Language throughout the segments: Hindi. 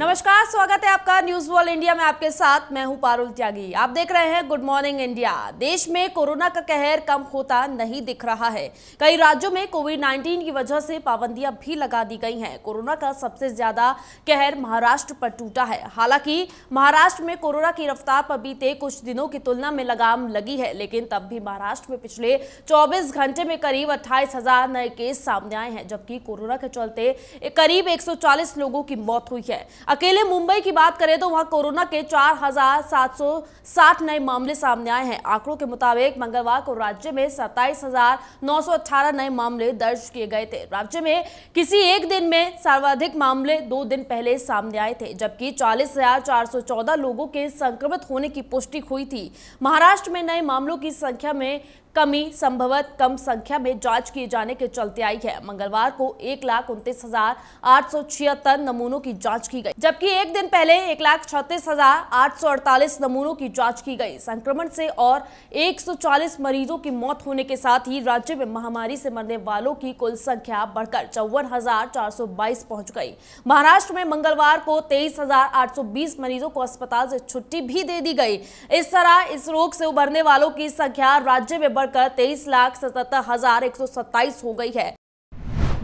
नमस्कार स्वागत है आपका न्यूज वर्ल्ड इंडिया में आपके साथ मैं हूं पारुल त्यागी आप देख रहे हैं गुड मॉर्निंग इंडिया देश में कोरोना का कहर कम होता नहीं दिख रहा है कई राज्यों में कोविड 19 की वजह से पाबंदियां भी लगा दी गई हैं कोरोना का सबसे ज्यादा कहर महाराष्ट्र पर टूटा है हालांकि महाराष्ट्र में कोरोना की रफ्तार पर बीते कुछ दिनों की तुलना में लगाम लगी है लेकिन तब भी महाराष्ट्र में पिछले चौबीस घंटे में करीब अट्ठाईस नए केस सामने आए हैं जबकि कोरोना के चलते करीब एक लोगों की मौत हुई है अकेले मुंबई की बात करें तो वहां कोरोना के 4,760 नए मामले सामने आए हैं आंकड़ों के मुताबिक मंगलवार को राज्य में सत्ताईस नए मामले दर्ज किए गए थे राज्य में किसी एक दिन में सर्वाधिक मामले दो दिन पहले सामने आए थे जबकि चालीस लोगों के संक्रमित होने की पुष्टि हुई थी महाराष्ट्र में नए मामलों की संख्या में कमी संभवत कम संख्या में जांच किए जाने के चलते आई है मंगलवार को एक लाख उनतीस हजार आठ सौ छिहत्तर नमूनों की जांच की गई जबकि एक दिन पहले एक लाख छत्तीस हजार आठ सौ अड़तालीस नमूनों की जांच की गई संक्रमण से और चालीस मरीजों की मौत होने के साथ ही राज्य में महामारी से मरने वालों की कुल संख्या बढ़कर चौवन पहुंच गई महाराष्ट्र में मंगलवार को तेईस मरीजों को अस्पताल से छुट्टी भी दे दी गई इस तरह इस रोग से उभरने वालों की संख्या राज्य में बढ़कर तेईस लाख सतहत्तर हजार एक सौ सत्ताईस हो गई है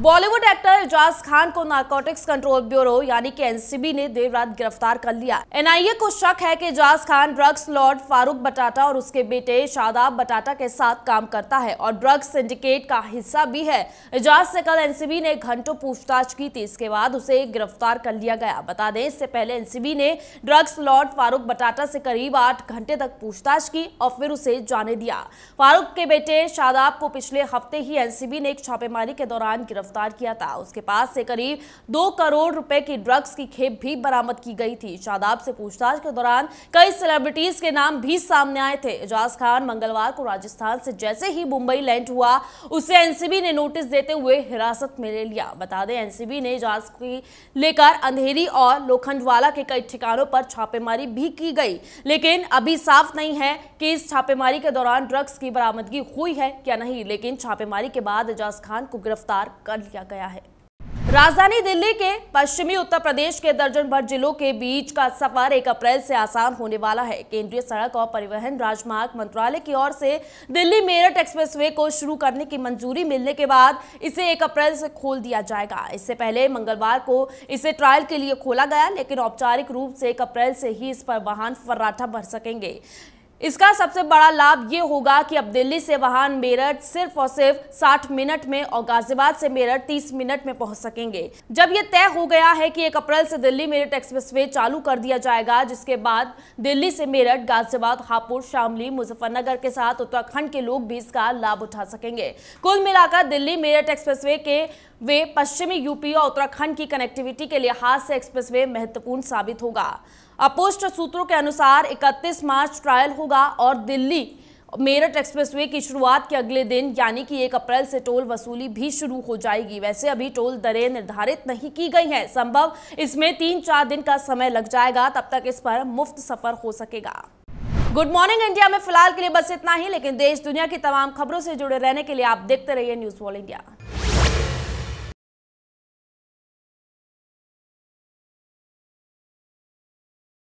बॉलीवुड एक्टर एजाज खान को नारकोटिक्स कंट्रोल ब्यूरो यानी कि एनसीबी ने देर रात गिरफ्तार कर लिया एनआईए को शक है कि एजाज खान ड्रग्स लॉर्ड फारूक बटाटा और उसके बेटे शादाब बटाटा के साथ काम करता है और ड्रग्स सिंडिकेट का हिस्सा भी है एजाज से कल एनसीबी ने घंटों पूछताछ की थी इसके बाद उसे गिरफ्तार कर लिया गया बता दें इससे पहले एनसीबी ने ड्रग्स लॉर्ड फारूक बटाटा से करीब आठ घंटे तक पूछताछ की और फिर उसे जाने दिया फारूक के बेटे शादाब को पिछले हफ्ते ही एनसीबी ने एक छापेमारी के दौरान गिरफ्तार गिरफ्तार किया था उसके पास से करीब दो करोड़ रुपए की ड्रग्स की खेप भी बरामद की गई थी शादाब से पूछताछ के दौरान कई सेलिब्रिटीज के नाम भी सामने आए थे एजाज खान मंगलवार को राजस्थान से जैसे ही मुंबई लैंड हुआ उसे एनसीबी ने नोटिस देते हुए हिरासत में ले लिया बता दें एनसीबी ने एजाज की लेकर अंधेरी और लोखंडवाला के कई ठिकानों पर छापेमारी भी की गई लेकिन अभी साफ नहीं है कि इस छापेमारी के दौरान ड्रग्स की बरामदगी हुई है क्या नहीं लेकिन छापेमारी के बाद एजाज खान को गिरफ्तार कर कर लिया गया है राजधानी दिल्ली के पश्चिमी उत्तर प्रदेश के दर्जन भर जिलों के बीच का सफर एक अप्रैल से आसान होने वाला है केंद्रीय सड़क और परिवहन राजमार्ग मंत्रालय की ओर से दिल्ली मेरठ एक्सप्रेसवे को शुरू करने की मंजूरी मिलने के बाद इसे एक अप्रैल से खोल दिया जाएगा इससे पहले मंगलवार को इसे ट्रायल के लिए खोला गया लेकिन औपचारिक रूप से एक अप्रैल से ही इस पर वाहन फर्राठा भर सकेंगे इसका सबसे बड़ा लाभ ये होगा कि अब दिल्ली से वाहन मेरठ सिर्फ और सिर्फ 60 मिनट में और गाजियाबाद से मेरठ 30 मिनट में पहुंच सकेंगे जब ये तय हो गया है कि 1 अप्रैल से दिल्ली मेरठ एक्सप्रेसवे चालू कर दिया जाएगा जिसके बाद दिल्ली से मेरठ गाजियाबाद हापुड़ शामली मुजफ्फरनगर के साथ उत्तराखंड के लोग भी इसका लाभ उठा सकेंगे कुल मिलाकर दिल्ली मेरठ एक्सप्रेस के वे पश्चिमी यूपी और उत्तराखंड की कनेक्टिविटी के लिहाज से एक्सप्रेस महत्वपूर्ण साबित होगा अपुष्ट सूत्रों के अनुसार 31 मार्च ट्रायल होगा और दिल्ली मेरठ एक्सप्रेसवे की शुरुआत के अगले दिन यानी कि एक अप्रैल से टोल वसूली भी शुरू हो जाएगी वैसे अभी टोल दरें निर्धारित नहीं की गई हैं संभव इसमें तीन चार दिन का समय लग जाएगा तब तक इस पर मुफ्त सफर हो सकेगा गुड मॉर्निंग इंडिया में फिलहाल के लिए बस इतना ही लेकिन देश दुनिया की तमाम खबरों से जुड़े रहने के लिए आप देखते रहिए न्यूज वॉल इंडिया